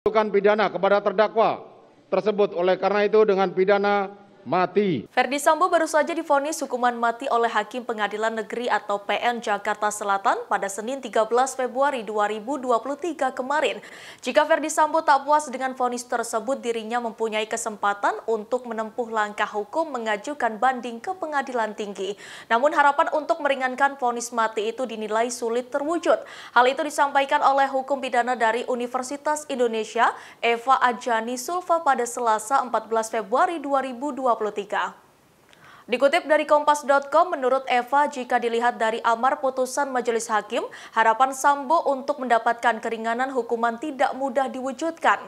Bukan pidana kepada terdakwa tersebut oleh karena itu dengan pidana mati. Verdi Sambo baru saja difonis hukuman mati oleh Hakim Pengadilan Negeri atau PN Jakarta Selatan pada Senin 13 Februari 2023 kemarin. Jika Verdi Sambo tak puas dengan vonis tersebut, dirinya mempunyai kesempatan untuk menempuh langkah hukum mengajukan banding ke pengadilan tinggi. Namun harapan untuk meringankan vonis mati itu dinilai sulit terwujud. Hal itu disampaikan oleh hukum pidana dari Universitas Indonesia, Eva Ajani Sulfa pada Selasa 14 Februari 2023 2023. Dikutip dari Kompas.com, menurut Eva, jika dilihat dari amar putusan majelis hakim, harapan Sambo untuk mendapatkan keringanan hukuman tidak mudah diwujudkan.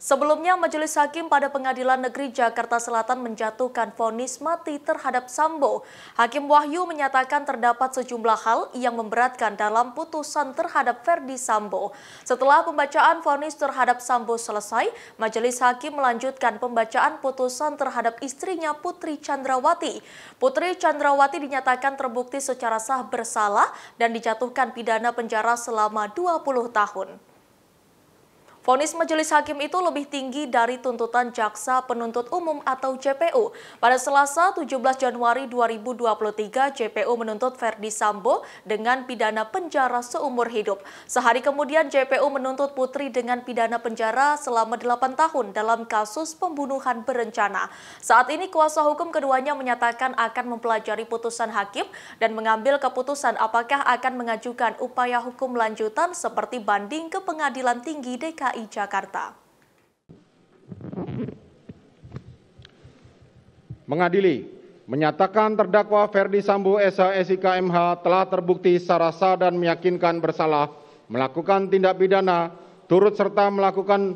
Sebelumnya, Majelis Hakim pada Pengadilan Negeri Jakarta Selatan menjatuhkan vonis mati terhadap Sambo. Hakim Wahyu menyatakan terdapat sejumlah hal yang memberatkan dalam putusan terhadap Verdi Sambo. Setelah pembacaan vonis terhadap Sambo selesai, Majelis Hakim melanjutkan pembacaan putusan terhadap istrinya Putri Chandrawati. Putri Chandrawati dinyatakan terbukti secara sah bersalah dan dijatuhkan pidana penjara selama 20 tahun. Fonis majelis hakim itu lebih tinggi dari tuntutan jaksa penuntut umum atau JPU. Pada Selasa 17 Januari 2023, JPU menuntut Ferdi Sambo dengan pidana penjara seumur hidup. Sehari kemudian JPU menuntut Putri dengan pidana penjara selama 8 tahun dalam kasus pembunuhan berencana. Saat ini kuasa hukum keduanya menyatakan akan mempelajari putusan hakim dan mengambil keputusan apakah akan mengajukan upaya hukum lanjutan seperti banding ke pengadilan tinggi DKI DKI Jakarta. Mengadili, menyatakan terdakwa Ferdi Sambo SH SIK MH telah terbukti secara sah dan meyakinkan bersalah melakukan tindak pidana turut serta melakukan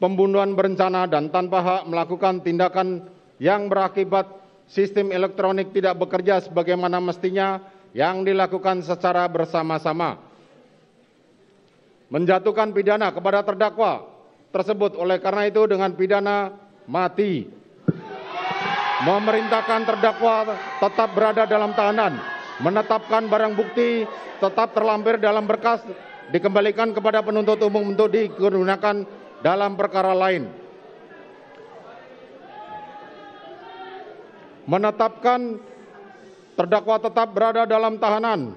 pembunuhan berencana dan tanpa hak melakukan tindakan yang berakibat sistem elektronik tidak bekerja sebagaimana mestinya yang dilakukan secara bersama-sama menjatuhkan pidana kepada terdakwa tersebut oleh karena itu dengan pidana mati memerintahkan terdakwa tetap berada dalam tahanan menetapkan barang bukti tetap terlampir dalam berkas dikembalikan kepada penuntut umum untuk digunakan dalam perkara lain menetapkan terdakwa tetap berada dalam tahanan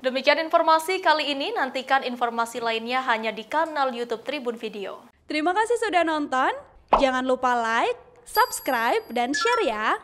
Demikian informasi kali ini, nantikan informasi lainnya hanya di kanal YouTube Tribun Video. Terima kasih sudah nonton, jangan lupa like, subscribe, dan share ya!